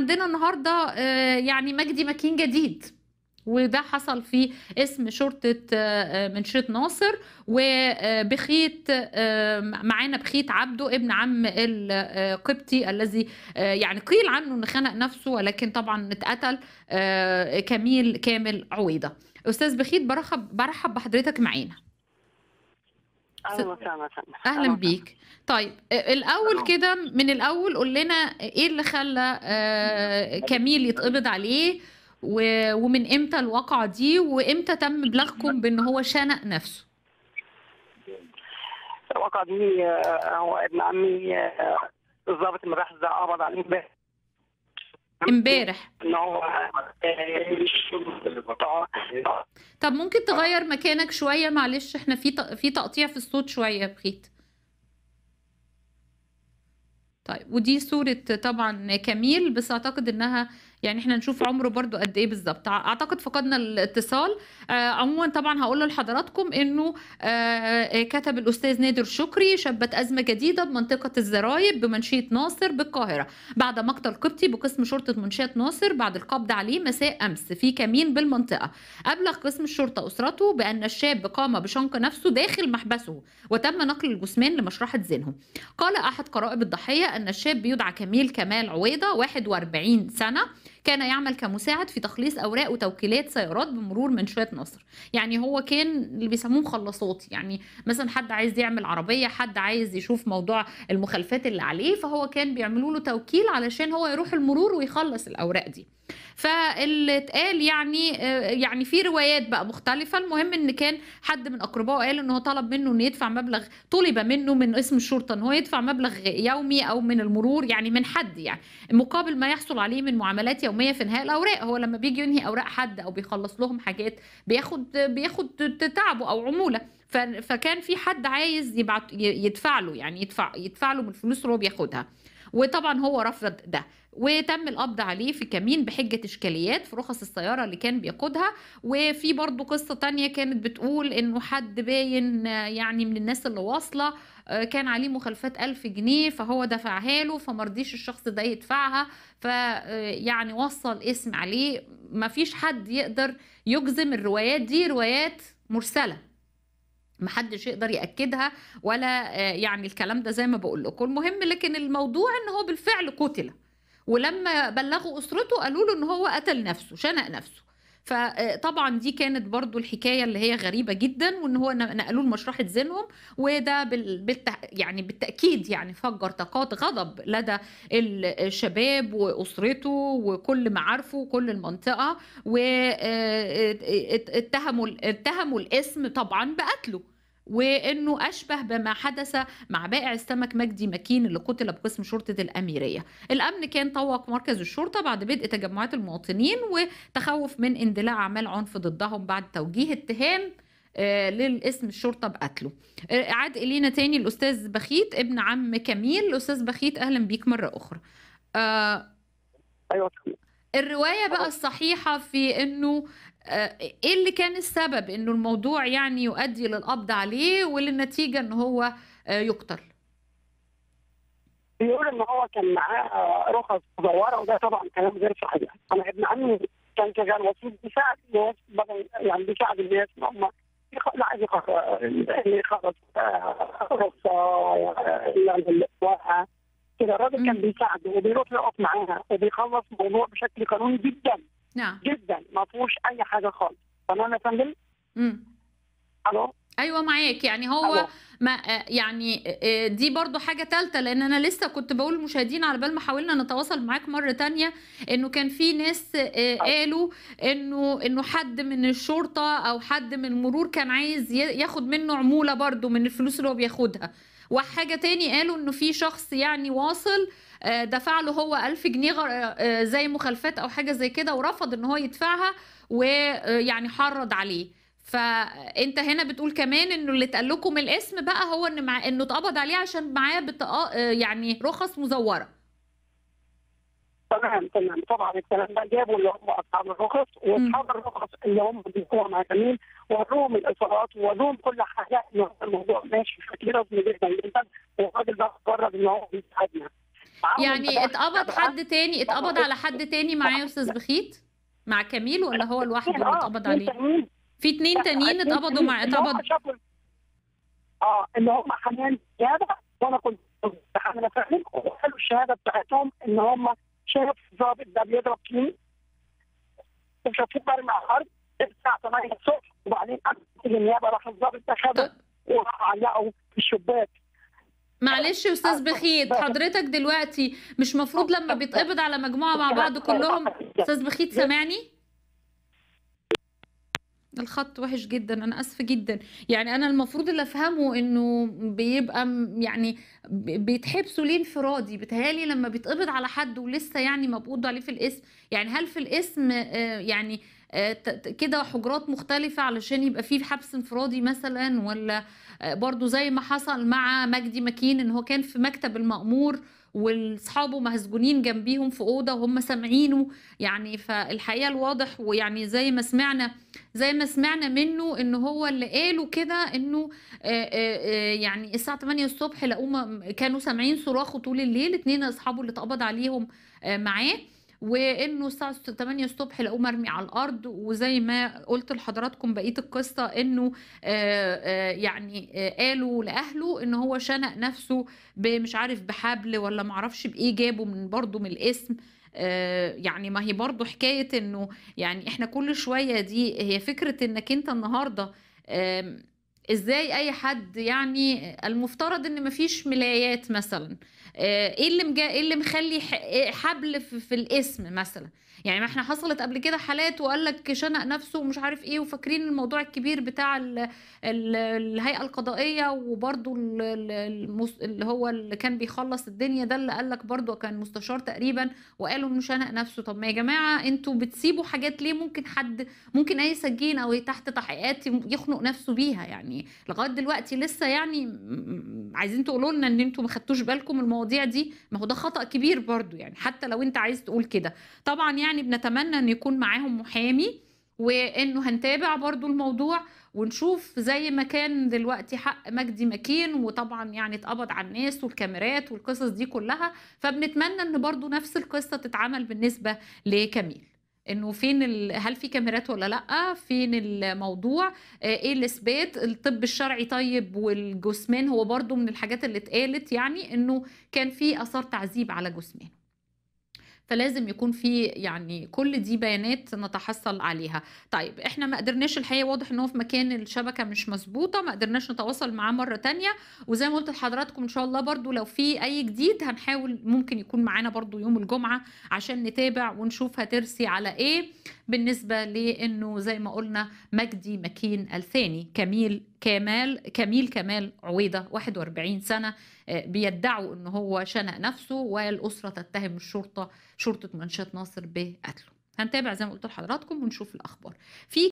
عندنا النهارده آه، يعني مجدي مكين جديد وده حصل في اسم شرطة آه، آه، منشيت ناصر وبخيت معانا بخيت عبده ابن عم القبطي الذي يعني قيل عنه ان خنق نفسه ولكن طبعا اتقتل كميل كامل عويضة استاذ بخيت برحب برحب بحضرتك معانا أيوة، اهلا وسهلا أيوة، اهلا بيك طيب آه، الاول كده من الاول قول لنا ايه اللي خلى آه، كميل يتقبض عليه ومن امتى الواقعه دي وامتى تم بلغكم بان هو شنق نفسه الواقعه دي آه، هو ابن عمي الضابط المباحث ده قبض عليه امبارح طب ممكن تغير مكانك شويه معلش احنا في في تقطيع في الصوت شويه بخيت طيب ودي صورة طبعا كميل بس اعتقد انها يعني احنا نشوف عمره برضو قد ايه بالظبط اعتقد فقدنا الاتصال آه، عموما طبعا هقول لحضراتكم انه آه، آه، كتب الاستاذ نادر شكري شبت ازمه جديده بمنطقه الزرايب بمنشيه ناصر بالقاهره بعد مقتل قبطي بقسم شرطه منشيه ناصر بعد القبض عليه مساء امس في كمين بالمنطقه ابلغ قسم الشرطه اسرته بان الشاب قام بشنق نفسه داخل محبسه وتم نقل الجثمان لمشرحه زينهم قال احد قرائب الضحيه ان الشاب يدعى كميل كمال عويضه 41 سنه كان يعمل كمساعد في تخليص أوراق وتوكيلات سيارات بمرور شويه نصر يعني هو كان اللي بيسموه مخلصات يعني مثلا حد عايز يعمل عربية حد عايز يشوف موضوع المخالفات اللي عليه فهو كان بيعملوا له توكيل علشان هو يروح المرور ويخلص الأوراق دي فاللي اتقال يعني آه، يعني في روايات بقى مختلفه المهم ان كان حد من اقربائه قال ان هو طلب منه ان يدفع مبلغ طلب منه من اسم الشرطه ان هو يدفع مبلغ يومي او من المرور يعني من حد يعني مقابل ما يحصل عليه من معاملات يوميه يوميه في انهاء الاوراق هو لما بيجي ينهي اوراق حد او بيخلص لهم حاجات بياخد بياخد تعبه او عموله فكان في حد عايز يبعت يدفع له يعني يدفع يدفع له من الفلوس اللي هو بياخدها وطبعا هو رفض ده وتم القبض عليه في كمين بحجة إشكاليات في رخص السيارة اللي كان بيقودها وفي برضه قصة تانية كانت بتقول إنه حد باين يعني من الناس اللي واصلة كان عليه مخالفات ألف جنيه فهو دفعها له فمرضيش الشخص ده يدفعها فيعني وصل اسم عليه مفيش حد يقدر يجزم الروايات دي روايات مرسلة محدش يقدر ياكدها ولا آه، يعني الكلام ده زي ما بقول لكم المهم لكن الموضوع ان هو بالفعل قتل ولما بلغوا اسرته قالوا له ان هو قتل نفسه شنق نفسه فطبعا دي كانت برضو الحكايه اللي هي غريبه جدا وان هو نقلوه لمشرحه زينهم وده بالت... يعني بالتاكيد يعني فجر طاقات غضب لدى الشباب واسرته وكل معارفه وكل المنطقه واتهموا آه، آه، اتهموا الاسم طبعا بقتله وانه اشبه بما حدث مع بائع السمك مجدي مكين اللي قتل بقسم شرطه الاميريه. الامن كان طوق مركز الشرطه بعد بدء تجمعات المواطنين وتخوف من اندلاع اعمال عنف ضدهم بعد توجيه اتهام آه، للاسم الشرطه بقتله آه، عاد الينا تاني الاستاذ بخيت ابن عم كميل الاستاذ بخيت اهلا بيك مره اخرى آه ايوه الروايه بقى الصحيحه في انه آه، ايه اللي كان السبب انه الموضوع يعني يؤدي للقبض عليه وللنتيجه ان هو آه، يقتل بيقول ان هو كان معاه آه، رخص مزوره وده طبعا كلام غير صحيح انا ابن عمي كان شغال وسيط بيساعد الناس يعني بيساعد الناس ان هم لا عايز يخرج رخصه يعني ورقه كده الراجل كان بيساعده وبيروح يقف معاها وبيخلص الموضوع بشكل قانوني جدا نعم جدا ما فيهوش اي حاجه خالص تمام يا فندم؟ الو ايوه معاك يعني هو ما آه، يعني آه، آه، دي برضو حاجه ثالثه لان انا لسه كنت بقول للمشاهدين على بال ما حاولنا نتواصل معاك مره تانية انه كان في ناس أيوة. قالوا انه انه حد من الشرطه او حد من المرور كان عايز ياخد منه عموله برضو من الفلوس اللي هو بياخدها وحاجة تاني قالوا انه في شخص يعني واصل آه، دفع له هو ألف جنيه آه، زي مخالفات او حاجة زي كده ورفض ان هو يدفعها ويعني آه، حرض عليه فانت هنا بتقول كمان انه اللي اتقال لكم الاسم بقى هو ان مع انه اتقبض عليه عشان معاه يعني رخص مزوره تمام تمام طبعا الكلام ده جابوا اللي هم اصحاب الرخص واصحاب الرخص اللي هم بيكونوا معتمين وروهم الاصابات وروهم كل حاجه ان الموضوع ماشي بشكل رسمي جدا جدا والراجل ده قرر ان هو بيساعدنا يعني اتقبض حد تاني اتقبض على حد تاني معاه يا استاذ بخيت؟ مع كميل ولا هو الواحد اللي آه، اتقبض عليه؟ في اتنين تانيين اتقبضوا مع اتقبض اه اللي هم حنان زياده وانا كنت حامله فعلا وقالوا الشهاده بتاعتهم ان هم شاف ظابط ده بيضرب كيمي وشافوه باري مع الارض الساعه 8 الصبح وبعدين النيابه راح الظابط ده خده وراح علقه في الشباك معلش يا استاذ بخيت حضرتك دلوقتي مش مفروض لما بيتقبض على مجموعه مع بعض كلهم استاذ بخيت سامعني؟ الخط وحش جدا انا اسفه جدا يعني انا المفروض اللي افهمه انه بيبقى يعني بيتحبسوا ليه انفرادي بتهالي لما بيتقبض على حد ولسه يعني مبقود عليه في الاسم يعني هل في الاسم آه، يعني آه، كده حجرات مختلفة علشان يبقى فيه حبس انفرادي مثلا ولا آه، برضو زي ما حصل مع مجدي مكين ان هو كان في مكتب المأمور واصحابه مسجونين جنبيهم في اوضه وهم سامعينه يعني فالحقيقه الواضح ويعني زي ما سمعنا زي ما سمعنا منه ان هو اللي قاله كده انه آه، آه، آه، يعني الساعه 8 الصبح لقوه كانوا سامعين صراخه طول الليل اتنين اصحابه اللي اتقبض عليهم معاه وانه الساعه 8 الصبح لقوه مرمي على الارض وزي ما قلت لحضراتكم بقيه القصه انه آه، آه، يعني آه، قالوا لاهله ان هو شنق نفسه بمش عارف بحبل ولا معرفش بايه جابه من برضه من الاسم يعني ما هي برضه حكايه انه يعني احنا كل شويه دي هي فكره انك انت النهارده ازاي اي حد يعني المفترض ان مفيش ملايات مثلا آه، ايه اللي مجا... ايه اللي مخلي إيه حبل في, في الاسم مثلا يعني ما احنا حصلت قبل كده حالات وقال لك شنق نفسه ومش عارف ايه وفاكرين الموضوع الكبير بتاع ال... ال... الهيئه القضائيه وبرده المس... اللي هو اللي كان بيخلص الدنيا ده اللي قال لك برده كان مستشار تقريبا وقالوا انه شنق نفسه طب ما يا جماعه انتوا بتسيبوا حاجات ليه ممكن حد ممكن اي سجين او تحت تحقيقات يخنق نفسه بيها يعني لغايه دلوقتي لسه يعني عايزين تقولوا لنا ان انتوا ما خدتوش بالكم الموضوع المواضيع دي ما هو ده خطا كبير برضو يعني حتى لو انت عايز تقول كده طبعا يعني بنتمنى ان يكون معاهم محامي وانه هنتابع برضو الموضوع ونشوف زي ما كان دلوقتي حق مجدي مكين وطبعا يعني اتقبض على الناس والكاميرات والقصص دي كلها فبنتمنى ان برضو نفس القصه تتعمل بالنسبه لكميل انه فين ال... هل في كاميرات ولا لا فين الموضوع آه، ايه الاثبات الطب الشرعي طيب والجثمان هو برضو من الحاجات اللي اتقالت يعني انه كان في اثار تعذيب على جثمان فلازم يكون في يعني كل دي بيانات نتحصل عليها طيب احنا ما قدرناش الحقيقه واضح ان هو في مكان الشبكه مش مظبوطه ما قدرناش نتواصل معاه مره تانية وزي ما قلت لحضراتكم ان شاء الله برضو لو في اي جديد هنحاول ممكن يكون معانا برضو يوم الجمعه عشان نتابع ونشوف هترسي على ايه بالنسبه لانه زي ما قلنا مجدي مكين الثاني كميل كمال كميل كمال عويضة 41 سنة آه، بيدعوا ان هو شنق نفسه والأسرة تتهم الشرطة شرطة منشاة ناصر بقتله هنتابع زي ما قلت لحضراتكم ونشوف الأخبار في